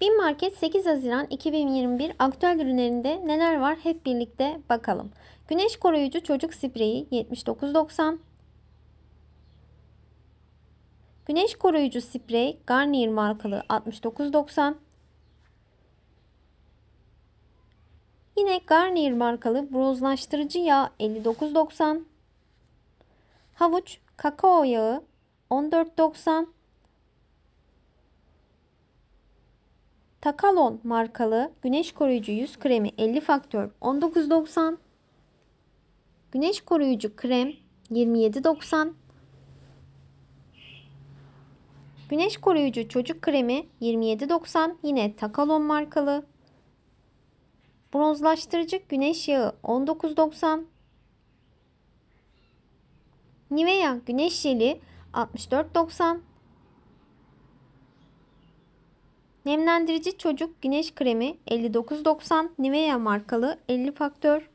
Bin Market 8 Haziran 2021 aktüel ürünlerinde neler var hep birlikte bakalım. Güneş koruyucu çocuk spreyi 79.90. Güneş koruyucu sprey Garnier markalı 69.90. Yine Garnier markalı bronzlaştırıcı yağ 59.90. Havuç kakao yağı 14.90. Takalon markalı güneş koruyucu yüz kremi 50 faktör 19.90. Güneş koruyucu krem 27.90. Güneş koruyucu çocuk kremi 27.90 yine Takalon markalı. Bronzlaştırıcı güneş yağı 19.90. Nivea güneş jeli 64.90. Nemlendirici çocuk güneş kremi 59.90 Nivea markalı 50 faktör.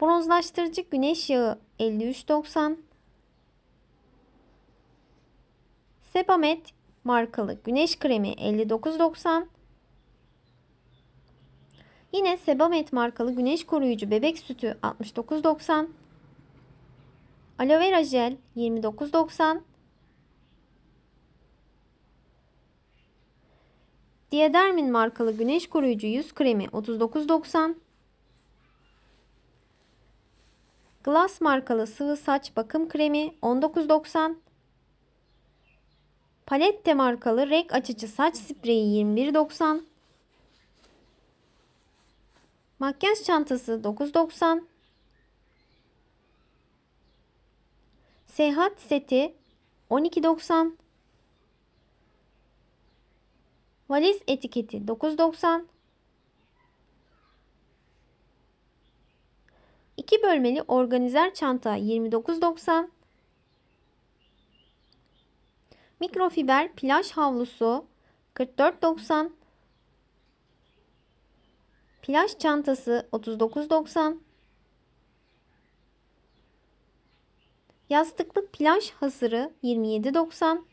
Bronzlaştırıcı güneş yağı 53.90. Sebamed markalı güneş kremi 59.90. Yine Sebamed markalı güneş koruyucu bebek sütü 69.90. Aloe vera jel 29.90. Diadermin markalı güneş koruyucu yüz kremi 39.90. Glass markalı sıvı saç bakım kremi 19.90. Palette markalı renk açıcı saç spreyi 21.90. Makyaj çantası 9.90. Seyahat seti 12.90. Valiz etiketi 9.90. 2 bölmeli organizer çanta 29.90. Mikrofiber plaj havlusu 44.90. Plaj çantası 39.90. Yastıklı plaj hasırı 27.90.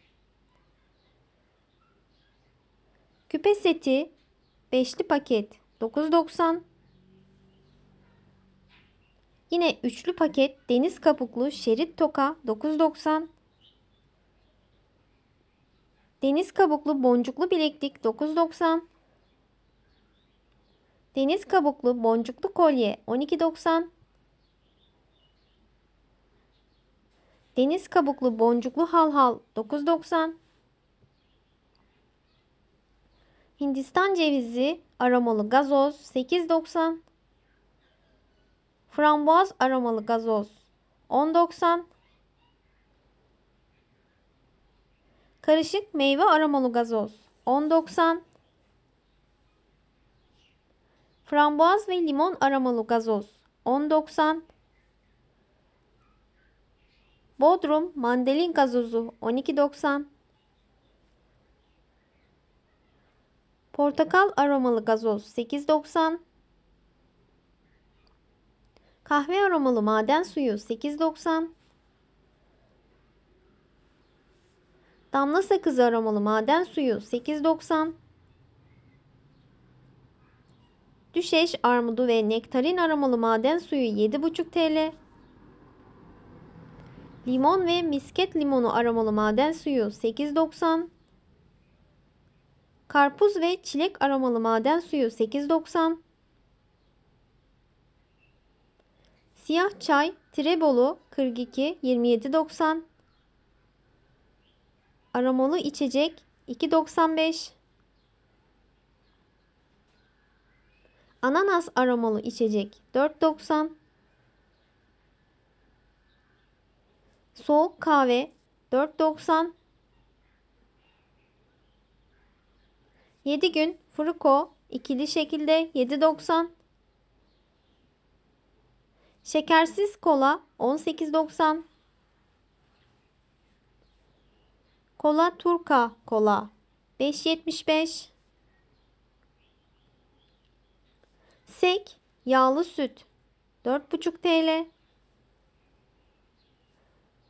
Küpe seti beşli paket 9.90. Yine üçlü paket deniz kabuklu şerit toka 9.90. Deniz kabuklu boncuklu bileklik 9.90. Deniz kabuklu boncuklu kolye 12.90. Deniz kabuklu boncuklu halhal 9.90. Hindistan cevizi aromalı gazoz 8.90. Frambuaz aromalı gazoz 10.90. Karışık meyve aromalı gazoz 10.90. Frambuaz ve limon aromalı gazoz 10.90. Bodrum mandalin gazozu 12.90. Portakal aromalı gazoz 8.90. Kahve aromalı maden suyu 8.90. Damla sakızı aromalı maden suyu 8.90. Düşeş armudu ve nektarin aromalı maden suyu 7,5 TL. Limon ve misket limonu aromalı maden suyu 8.90. Karpuz ve çilek aromalı maden suyu 8.90. Siyah çay Trebolu 42 27.90. Aromalı içecek 2.95. Ananas aromalı içecek 4.90. Soğuk kahve 4.90. 7 gün fruko ikili şekilde 7.90. Şekersiz kola 18.90. Kola turka kola 5.75. Sek yağlı süt 4.5 TL.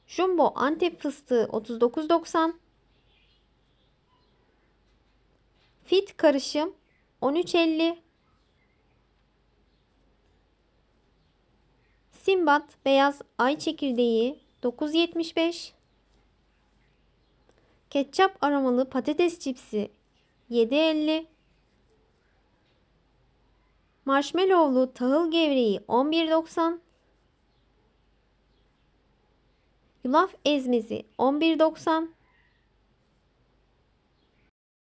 Jumbo Antep fıstığı 39.90. Fit karışım 13.50 Simbat beyaz ay çekirdeği 9.75 Ketçap aromalı patates cipsi 7.50 Marshmallowlu tahıl gevreği 11.90 Yulaf ezmesi 11.90